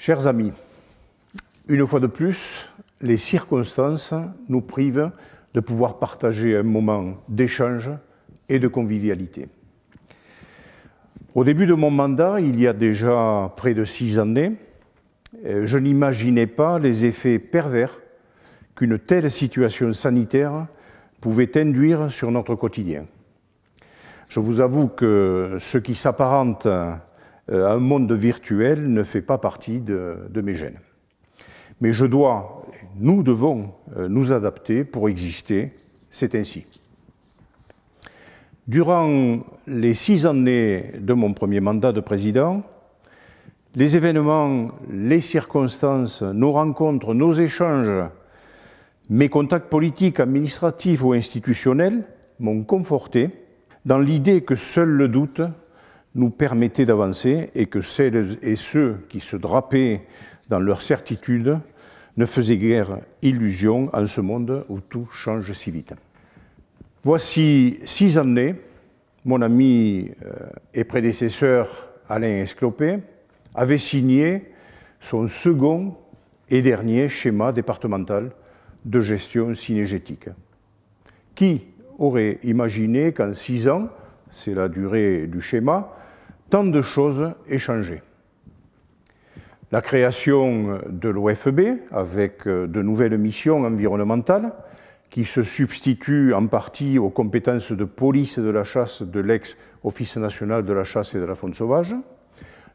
Chers amis, une fois de plus, les circonstances nous privent de pouvoir partager un moment d'échange et de convivialité. Au début de mon mandat, il y a déjà près de six années, euh, je n'imaginais pas les effets pervers qu'une telle situation sanitaire pouvait induire sur notre quotidien. Je vous avoue que ce qui s'apparente euh, un monde virtuel ne fait pas partie de, mes gènes. Mais je dois, nous devons euh, nous adapter pour exister, c'est ainsi. Durant les six années de mon premier mandat de président, les événements, les circonstances, nos rencontres, nos échanges, mes contacts politiques, administratifs ou institutionnels m'ont conforté dans l'idée que seul le doute nous permettait d'avancer et que celles et ceux qui se drapaient dans leur certitude ne faisaient guère illusion en ce monde où tout change si vite. Voici six années, mon ami euh, et prédécesseur Alain Esclopé avait signé son second et dernier schéma départemental de gestion synergétique. Qui aurait imaginé qu'en six ans, c'est la durée du schéma, tant de choses échangées. La création de l'OFB avec euh, de nouvelles missions environnementales qui se substituent en partie aux compétences de police et de la chasse de l'ex-Office national de la chasse et de la faune sauvage.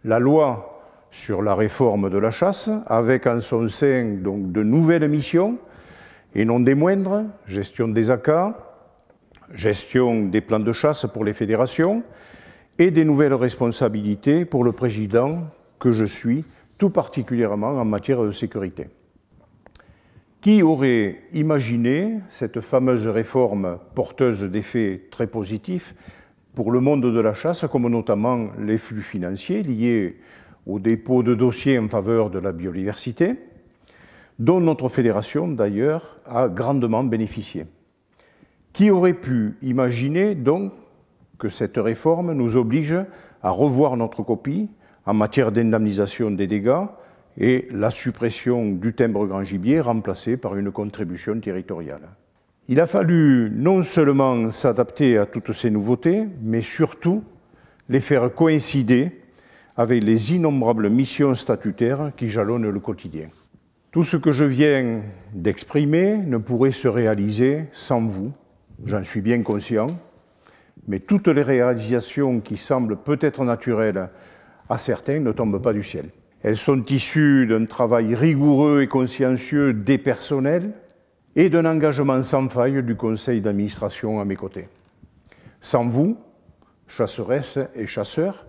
La loi sur la réforme de la chasse avec en son sein donc, de nouvelles missions et non des moindres, gestion des ACA, gestion des plans de chasse pour les fédérations et des nouvelles responsabilités pour le président que je suis, tout particulièrement en matière de sécurité. Qui aurait imaginé cette fameuse réforme porteuse d'effets très positifs pour le monde de la chasse, comme notamment les flux financiers liés au dépôt de dossiers en faveur de la biodiversité, dont notre fédération d'ailleurs a grandement bénéficié. Qui aurait pu imaginer donc que cette réforme nous oblige à revoir notre copie en matière d'indemnisation des dégâts et la suppression du timbre grand gibier remplacé par une contribution territoriale. Il a fallu non seulement s'adapter à toutes ces nouveautés, mais surtout les faire coïncider avec les innombrables missions statutaires qui jalonnent le quotidien. Tout ce que je viens d'exprimer ne pourrait se réaliser sans vous, j'en suis bien conscient, mais toutes les réalisations qui semblent peut-être naturelles à certains ne tombent pas du ciel. Elles sont issues d'un travail rigoureux et consciencieux des personnels et d'un engagement sans faille du conseil d'administration à mes côtés. Sans vous, chasseresses et chasseurs,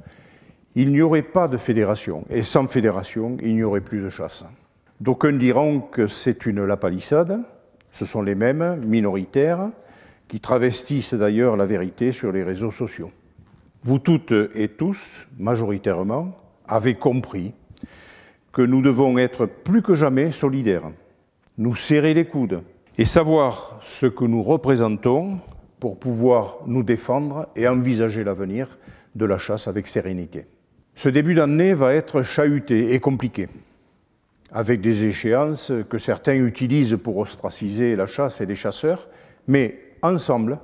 il n'y aurait pas de fédération, et sans fédération, il n'y aurait plus de chasse. D'aucuns diront que c'est une lapalissade, ce sont les mêmes, minoritaires, qui travestissent d'ailleurs la vérité sur les réseaux sociaux. Vous toutes et tous, majoritairement, avez compris que nous devons être plus que jamais solidaires, nous serrer les coudes et savoir ce que nous représentons pour pouvoir nous défendre et envisager l'avenir de la chasse avec sérénité. Ce début d'année va être chahuté et compliqué, avec des échéances que certains utilisent pour ostraciser la chasse et les chasseurs, mais ensemble,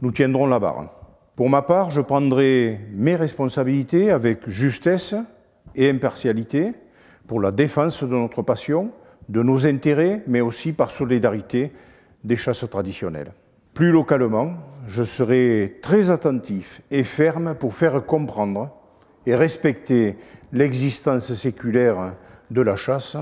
nous tiendrons la barre. Pour ma part, je prendrai mes responsabilités avec justesse et impartialité pour la défense de notre passion, de nos intérêts, mais aussi par solidarité des chasses traditionnelles. Plus localement, je serai très attentif et ferme pour faire comprendre et respecter l'existence séculaire de la chasse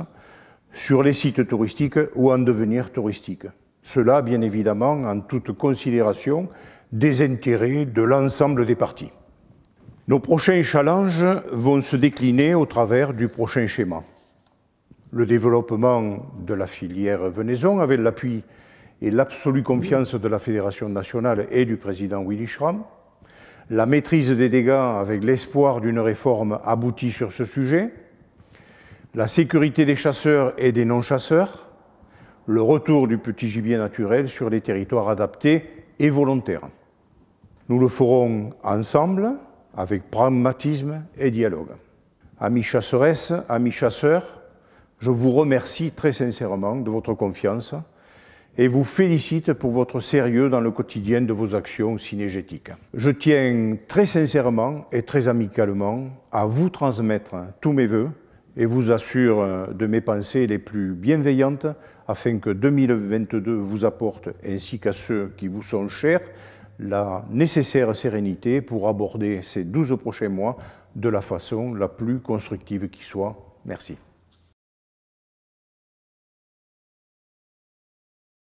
sur les sites touristiques ou en devenir touristiques. Cela, bien évidemment, en toute considération des intérêts de l'ensemble des partis. Nos prochains challenges vont se décliner au travers du prochain schéma. Le développement de la filière venaison avec l'appui et l'absolue confiance de la Fédération nationale et du président Willy Schramm, la maîtrise des dégâts avec l'espoir d'une réforme aboutie sur ce sujet, la sécurité des chasseurs et des non-chasseurs, le retour du petit gibier naturel sur les territoires adaptés et volontaires. Nous le ferons ensemble, avec pragmatisme et dialogue. Amis chasseresses, amis chasseurs, je vous remercie très sincèrement de votre confiance et vous félicite pour votre sérieux dans le quotidien de vos actions synergétiques. Je tiens très sincèrement et très amicalement à vous transmettre tous mes voeux et vous assure euh, de mes pensées les plus bienveillantes afin que 2022 vous apporte, ainsi qu'à ceux qui vous sont chers, la nécessaire sérénité pour aborder ces douze prochains mois de la façon la plus constructive qui soit. Merci.